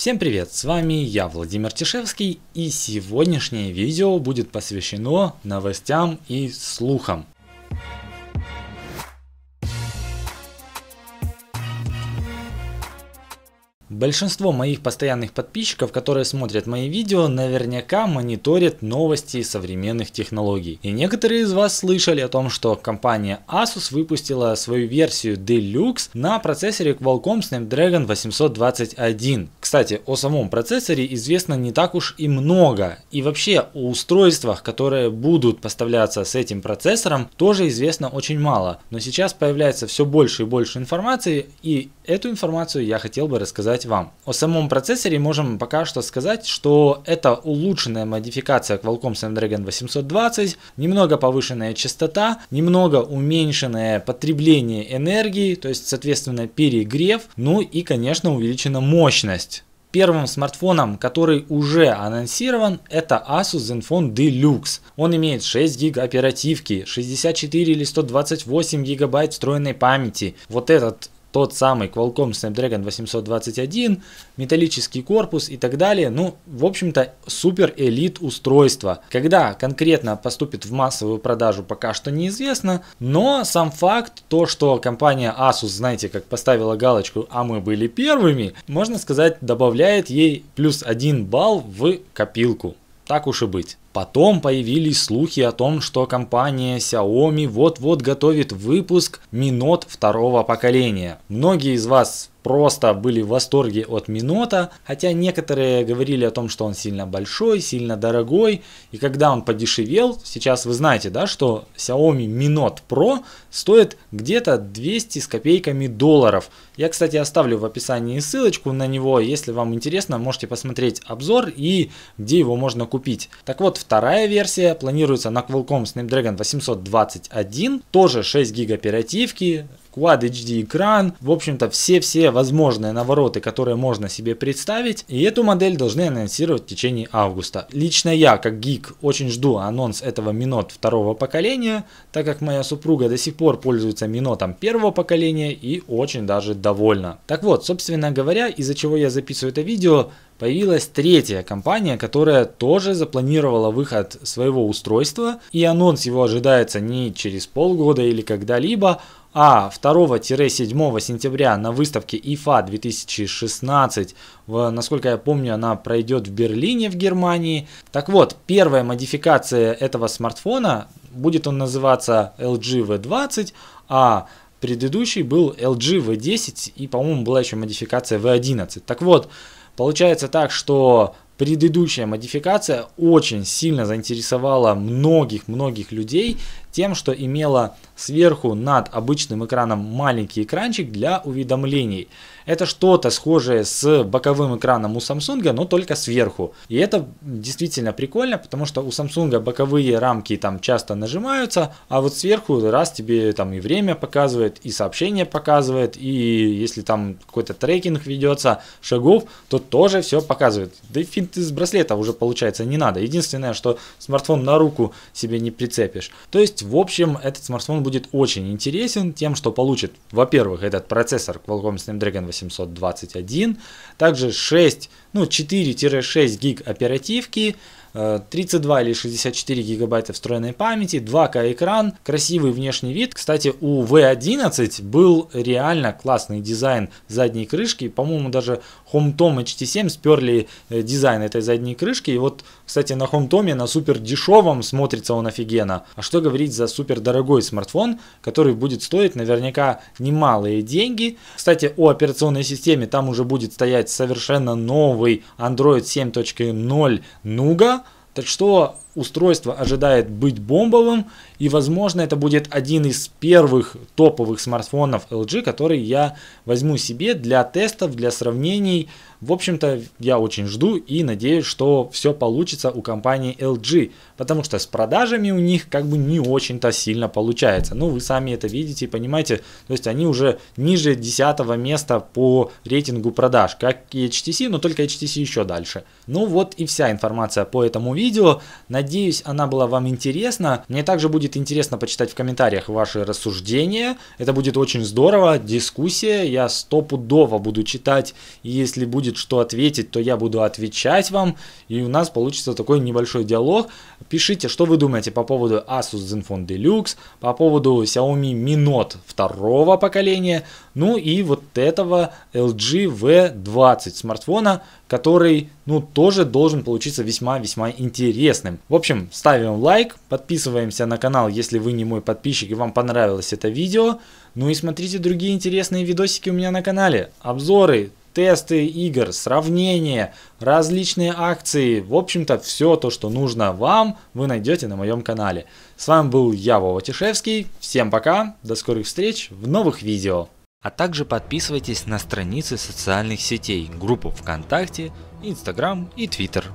Всем привет, с вами я Владимир Тишевский и сегодняшнее видео будет посвящено новостям и слухам. Большинство моих постоянных подписчиков, которые смотрят мои видео, наверняка мониторят новости современных технологий. И некоторые из вас слышали о том, что компания Asus выпустила свою версию Deluxe на процессоре Qualcomm Snapdragon 821. Кстати, о самом процессоре известно не так уж и много. И вообще о устройствах, которые будут поставляться с этим процессором, тоже известно очень мало. Но сейчас появляется все больше и больше информации, и эту информацию я хотел бы рассказать показать вам. О самом процессоре можем пока что сказать, что это улучшенная модификация Qualcomm Snapdragon 820, немного повышенная частота, немного уменьшенное потребление энергии, то есть соответственно перегрев, ну и конечно увеличена мощность. Первым смартфоном, который уже анонсирован, это Asus Zenfone Deluxe. Он имеет 6 гиг оперативки, 64 или 128 гигабайт встроенной памяти. Вот этот тот самый Qualcomm Snapdragon 821, металлический корпус и так далее. Ну, в общем-то, супер элит устройство. Когда конкретно поступит в массовую продажу, пока что неизвестно, но сам факт, то, что компания Asus, знаете, как поставила галочку «А мы были первыми», можно сказать, добавляет ей плюс один балл в копилку. Так уж и быть. Потом появились слухи о том, что компания Xiaomi вот-вот готовит выпуск Минот второго поколения. Многие из вас просто были в восторге от Минота, хотя некоторые говорили о том, что он сильно большой, сильно дорогой, и когда он подешевел, сейчас вы знаете, да, что Xiaomi Minot Pro стоит где-то 200 с копейками долларов. Я, кстати, оставлю в описании ссылочку на него, если вам интересно, можете посмотреть обзор и где его можно купить. Так вот, вторая версия планируется на Qualcomm Snapdragon 821, тоже 6 гига оперативки, Quad HD экран, в общем-то все-все возможные навороты, которые можно себе представить. И эту модель должны анонсировать в течение августа. Лично я, как гик, очень жду анонс этого Минот второго поколения, так как моя супруга до сих пор пользуется Минотом первого поколения и очень даже довольна. Так вот, собственно говоря, из-за чего я записываю это видео, появилась третья компания, которая тоже запланировала выход своего устройства, и анонс его ожидается не через полгода или когда-либо, а 2-7 сентября на выставке IFA 2016, в, насколько я помню, она пройдет в Берлине в Германии. Так вот, первая модификация этого смартфона, будет он называться LG V20, а предыдущий был LG V10 и, по-моему, была еще модификация V11. Так вот, Получается так, что предыдущая модификация очень сильно заинтересовала многих-многих людей, тем, что имела сверху над обычным экраном маленький экранчик для уведомлений. Это что-то схожее с боковым экраном у Samsung, но только сверху. И это действительно прикольно, потому что у Samsung боковые рамки там часто нажимаются, а вот сверху раз тебе там и время показывает, и сообщение показывает, и если там какой-то трекинг ведется, шагов, то тоже все показывает. Да и финт из браслета уже получается не надо. Единственное, что смартфон на руку себе не прицепишь. То есть есть, в общем, этот смартфон будет очень интересен тем, что получит, во-первых, этот процессор Qualcomm Snapdragon 821, также 6, ну 4-6 гиг оперативки, 32 или 64 гигабайта встроенной памяти, 2К экран, красивый внешний вид. Кстати, у V11 был реально классный дизайн задней крышки. По-моему, даже HomeTom HT7 сперли э, дизайн этой задней крышки. И вот, кстати, на HomeTom, на супер дешевом смотрится он офигенно. А что говорить за супер дорогой смартфон, который будет стоить наверняка немалые деньги. Кстати, о операционной системе там уже будет стоять совершенно новый Android 7.0 Nougat, так что устройство ожидает быть бомбовым, и, возможно, это будет один из первых топовых смартфонов LG, который я возьму себе для тестов, для сравнений. В общем-то, я очень жду и надеюсь, что все получится у компании LG, потому что с продажами у них как бы не очень-то сильно получается. Ну, вы сами это видите и понимаете, то есть они уже ниже 10 места по рейтингу продаж, как и HTC, но только HTC еще дальше. Ну вот и вся информация по этому видео. Надеюсь, Надеюсь, она была вам интересна. Мне также будет интересно почитать в комментариях ваши рассуждения. Это будет очень здорово, дискуссия. Я стопудово буду читать. И если будет что ответить, то я буду отвечать вам. И у нас получится такой небольшой диалог. Пишите, что вы думаете по поводу Asus Zenfone Deluxe, по поводу Xiaomi Mi Note второго поколения, ну и вот этого LG V20 смартфона, который ну, тоже должен получиться весьма-весьма интересным. В общем, ставим лайк, подписываемся на канал, если вы не мой подписчик и вам понравилось это видео. Ну и смотрите другие интересные видосики у меня на канале. Обзоры, тесты игр, сравнения, различные акции. В общем-то, все то, что нужно вам, вы найдете на моем канале. С вами был я, Вова Тишевский. Всем пока, до скорых встреч в новых видео. А также подписывайтесь на страницы социальных сетей, группу ВКонтакте, Инстаграм и Твиттер.